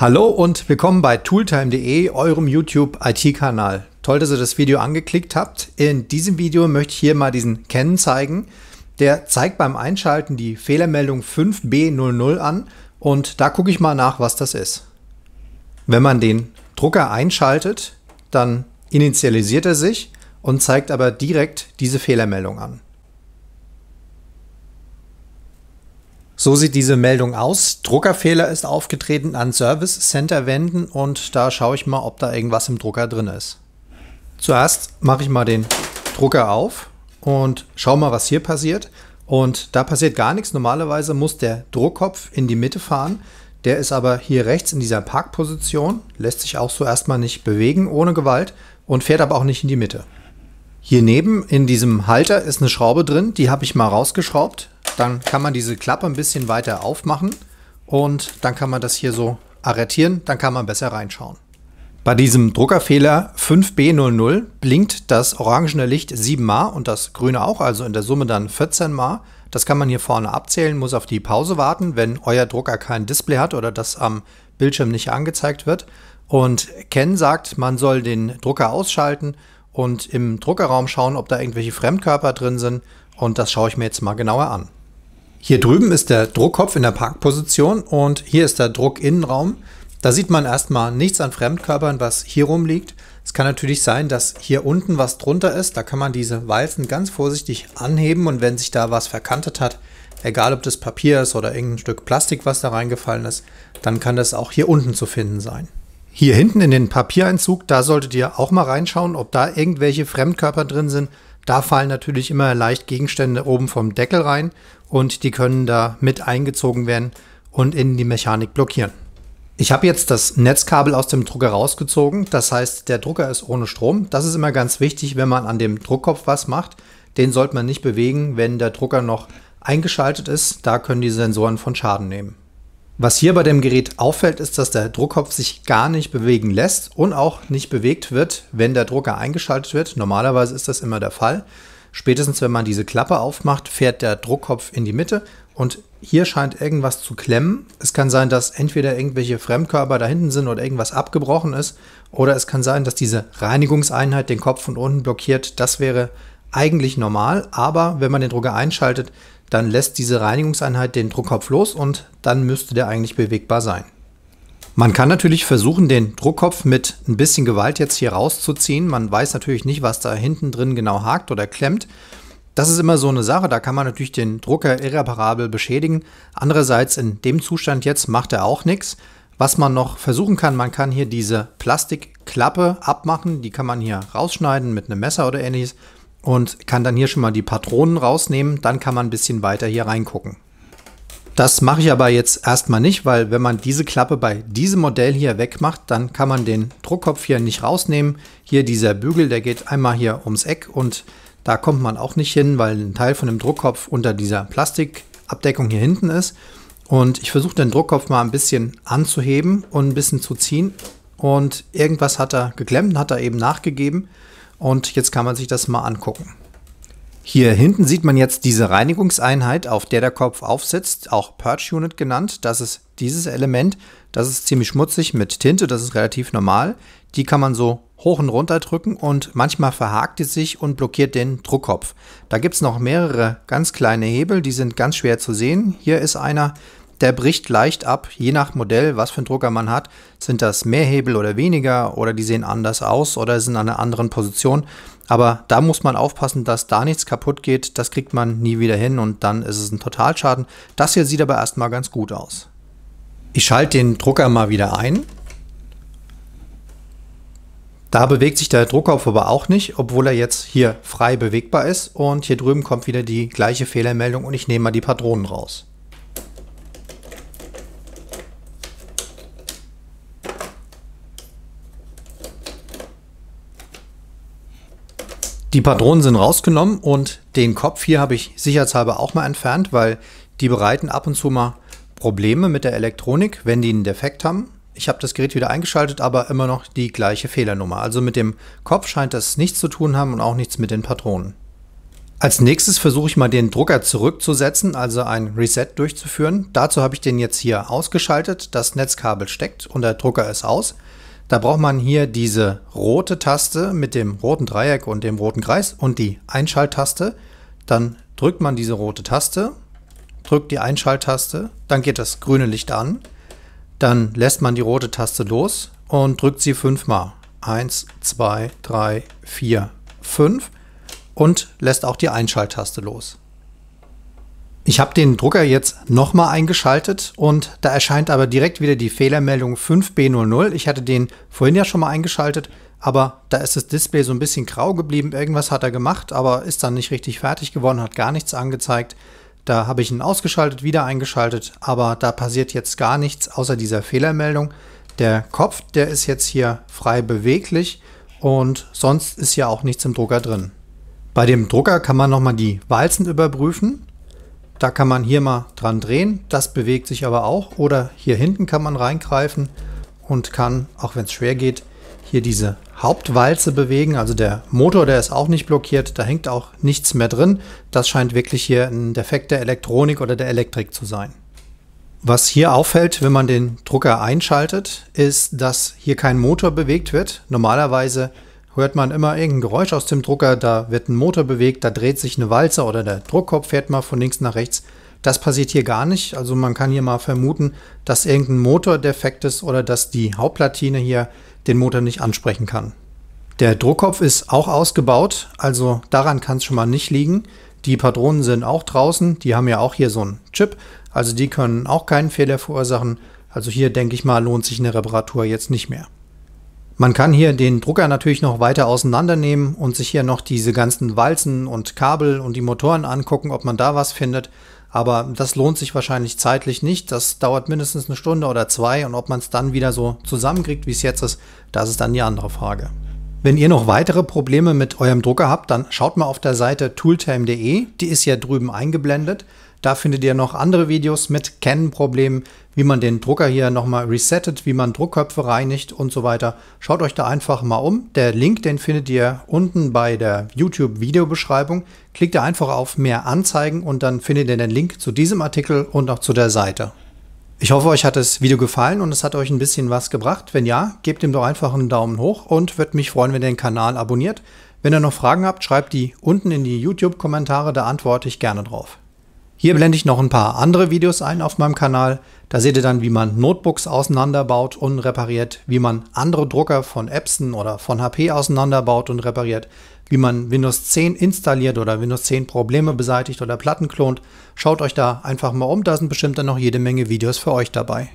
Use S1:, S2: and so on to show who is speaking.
S1: Hallo und willkommen bei tooltime.de, eurem YouTube IT-Kanal. Toll, dass ihr das Video angeklickt habt. In diesem Video möchte ich hier mal diesen Canon zeigen. Der zeigt beim Einschalten die Fehlermeldung 5B00 an und da gucke ich mal nach, was das ist. Wenn man den Drucker einschaltet, dann initialisiert er sich und zeigt aber direkt diese Fehlermeldung an. So sieht diese Meldung aus. Druckerfehler ist aufgetreten, an Service Center wenden und da schaue ich mal, ob da irgendwas im Drucker drin ist. Zuerst mache ich mal den Drucker auf und schaue mal, was hier passiert. Und da passiert gar nichts. Normalerweise muss der Druckkopf in die Mitte fahren. Der ist aber hier rechts in dieser Parkposition, lässt sich auch so erstmal nicht bewegen ohne Gewalt und fährt aber auch nicht in die Mitte. Hier neben in diesem Halter ist eine Schraube drin, die habe ich mal rausgeschraubt, dann kann man diese Klappe ein bisschen weiter aufmachen und dann kann man das hier so arretieren, dann kann man besser reinschauen. Bei diesem Druckerfehler 5B00 blinkt das orangene Licht 7 Mal und das grüne auch, also in der Summe dann 14 Mal. Das kann man hier vorne abzählen, muss auf die Pause warten, wenn euer Drucker kein Display hat oder das am Bildschirm nicht angezeigt wird. Und Ken sagt, man soll den Drucker ausschalten und im Druckerraum schauen, ob da irgendwelche Fremdkörper drin sind. Und das schaue ich mir jetzt mal genauer an. Hier drüben ist der Druckkopf in der Parkposition und hier ist der Druckinnenraum. Da sieht man erstmal nichts an Fremdkörpern, was hier rumliegt. Es kann natürlich sein, dass hier unten was drunter ist. Da kann man diese Walzen ganz vorsichtig anheben und wenn sich da was verkantet hat, egal ob das Papier ist oder irgendein Stück Plastik, was da reingefallen ist, dann kann das auch hier unten zu finden sein. Hier hinten in den Papiereinzug, da solltet ihr auch mal reinschauen, ob da irgendwelche Fremdkörper drin sind. Da fallen natürlich immer leicht Gegenstände oben vom Deckel rein und die können da mit eingezogen werden und in die Mechanik blockieren. Ich habe jetzt das Netzkabel aus dem Drucker rausgezogen, das heißt der Drucker ist ohne Strom. Das ist immer ganz wichtig, wenn man an dem Druckkopf was macht. Den sollte man nicht bewegen, wenn der Drucker noch eingeschaltet ist. Da können die Sensoren von Schaden nehmen. Was hier bei dem Gerät auffällt, ist, dass der Druckkopf sich gar nicht bewegen lässt und auch nicht bewegt wird, wenn der Drucker eingeschaltet wird. Normalerweise ist das immer der Fall. Spätestens wenn man diese Klappe aufmacht, fährt der Druckkopf in die Mitte und hier scheint irgendwas zu klemmen. Es kann sein, dass entweder irgendwelche Fremdkörper da hinten sind oder irgendwas abgebrochen ist oder es kann sein, dass diese Reinigungseinheit den Kopf von unten blockiert. Das wäre eigentlich normal, aber wenn man den Drucker einschaltet, dann lässt diese Reinigungseinheit den Druckkopf los und dann müsste der eigentlich bewegbar sein. Man kann natürlich versuchen, den Druckkopf mit ein bisschen Gewalt jetzt hier rauszuziehen. Man weiß natürlich nicht, was da hinten drin genau hakt oder klemmt. Das ist immer so eine Sache, da kann man natürlich den Drucker irreparabel beschädigen. Andererseits in dem Zustand jetzt macht er auch nichts. Was man noch versuchen kann, man kann hier diese Plastikklappe abmachen, die kann man hier rausschneiden mit einem Messer oder ähnliches und kann dann hier schon mal die Patronen rausnehmen. Dann kann man ein bisschen weiter hier reingucken. Das mache ich aber jetzt erstmal nicht, weil wenn man diese Klappe bei diesem Modell hier wegmacht, dann kann man den Druckkopf hier nicht rausnehmen. Hier dieser Bügel, der geht einmal hier ums Eck und da kommt man auch nicht hin, weil ein Teil von dem Druckkopf unter dieser Plastikabdeckung hier hinten ist. Und ich versuche den Druckkopf mal ein bisschen anzuheben und ein bisschen zu ziehen. Und irgendwas hat er geklemmt, hat er eben nachgegeben. Und jetzt kann man sich das mal angucken. Hier hinten sieht man jetzt diese Reinigungseinheit, auf der der Kopf aufsitzt, auch Purge Unit genannt. Das ist dieses Element. Das ist ziemlich schmutzig mit Tinte, das ist relativ normal. Die kann man so hoch und runter drücken und manchmal verhakt es sich und blockiert den Druckkopf. Da gibt es noch mehrere ganz kleine Hebel, die sind ganz schwer zu sehen. Hier ist einer, der bricht leicht ab, je nach Modell, was für einen Drucker man hat. Sind das mehr Hebel oder weniger oder die sehen anders aus oder sind an einer anderen Position. Aber da muss man aufpassen, dass da nichts kaputt geht. Das kriegt man nie wieder hin und dann ist es ein Totalschaden. Das hier sieht aber erstmal ganz gut aus. Ich schalte den Drucker mal wieder ein. Da bewegt sich der Druckkopf aber auch nicht, obwohl er jetzt hier frei bewegbar ist. Und hier drüben kommt wieder die gleiche Fehlermeldung und ich nehme mal die Patronen raus. Die Patronen sind rausgenommen und den Kopf hier habe ich sicherheitshalber auch mal entfernt, weil die bereiten ab und zu mal Probleme mit der Elektronik, wenn die einen Defekt haben. Ich habe das Gerät wieder eingeschaltet, aber immer noch die gleiche Fehlernummer. Also mit dem Kopf scheint das nichts zu tun haben und auch nichts mit den Patronen. Als nächstes versuche ich mal den Drucker zurückzusetzen, also ein Reset durchzuführen. Dazu habe ich den jetzt hier ausgeschaltet. Das Netzkabel steckt und der Drucker ist aus. Da braucht man hier diese rote Taste mit dem roten Dreieck und dem roten Kreis und die Einschalttaste. Dann drückt man diese rote Taste, drückt die Einschalttaste, dann geht das grüne Licht an. Dann lässt man die rote Taste los und drückt sie fünfmal. 1, 2, 3, 4, 5 und lässt auch die Einschalttaste los. Ich habe den Drucker jetzt nochmal eingeschaltet und da erscheint aber direkt wieder die Fehlermeldung 5B00. Ich hatte den vorhin ja schon mal eingeschaltet, aber da ist das Display so ein bisschen grau geblieben. Irgendwas hat er gemacht, aber ist dann nicht richtig fertig geworden, hat gar nichts angezeigt. Da habe ich ihn ausgeschaltet, wieder eingeschaltet, aber da passiert jetzt gar nichts außer dieser Fehlermeldung. Der Kopf, der ist jetzt hier frei beweglich und sonst ist ja auch nichts im Drucker drin. Bei dem Drucker kann man nochmal die Walzen überprüfen. Da kann man hier mal dran drehen, das bewegt sich aber auch. Oder hier hinten kann man reingreifen und kann, auch wenn es schwer geht, hier diese Hauptwalze bewegen. Also der Motor, der ist auch nicht blockiert, da hängt auch nichts mehr drin. Das scheint wirklich hier ein Defekt der Elektronik oder der Elektrik zu sein. Was hier auffällt, wenn man den Drucker einschaltet, ist, dass hier kein Motor bewegt wird. Normalerweise hört man immer irgendein Geräusch aus dem Drucker, da wird ein Motor bewegt, da dreht sich eine Walze oder der Druckkopf fährt mal von links nach rechts. Das passiert hier gar nicht, also man kann hier mal vermuten, dass irgendein Motor defekt ist oder dass die Hauptplatine hier den Motor nicht ansprechen kann. Der Druckkopf ist auch ausgebaut, also daran kann es schon mal nicht liegen. Die Patronen sind auch draußen, die haben ja auch hier so einen Chip, also die können auch keinen Fehler verursachen. Also hier denke ich mal, lohnt sich eine Reparatur jetzt nicht mehr. Man kann hier den Drucker natürlich noch weiter auseinandernehmen und sich hier noch diese ganzen Walzen und Kabel und die Motoren angucken, ob man da was findet. Aber das lohnt sich wahrscheinlich zeitlich nicht. Das dauert mindestens eine Stunde oder zwei und ob man es dann wieder so zusammenkriegt, wie es jetzt ist, das ist dann die andere Frage. Wenn ihr noch weitere Probleme mit eurem Drucker habt, dann schaut mal auf der Seite tooltime.de, die ist ja drüben eingeblendet. Da findet ihr noch andere Videos mit Kennenproblemen, wie man den Drucker hier nochmal resettet, wie man Druckköpfe reinigt und so weiter. Schaut euch da einfach mal um. Der Link, den findet ihr unten bei der YouTube-Videobeschreibung. Klickt da einfach auf Mehr anzeigen und dann findet ihr den Link zu diesem Artikel und auch zu der Seite. Ich hoffe, euch hat das Video gefallen und es hat euch ein bisschen was gebracht. Wenn ja, gebt ihm doch einfach einen Daumen hoch und würde mich freuen, wenn ihr den Kanal abonniert. Wenn ihr noch Fragen habt, schreibt die unten in die YouTube-Kommentare, da antworte ich gerne drauf. Hier blende ich noch ein paar andere Videos ein auf meinem Kanal. Da seht ihr dann, wie man Notebooks auseinanderbaut und repariert, wie man andere Drucker von Epson oder von HP auseinanderbaut und repariert, wie man Windows 10 installiert oder Windows 10 Probleme beseitigt oder Platten klont. Schaut euch da einfach mal um, da sind bestimmt dann noch jede Menge Videos für euch dabei.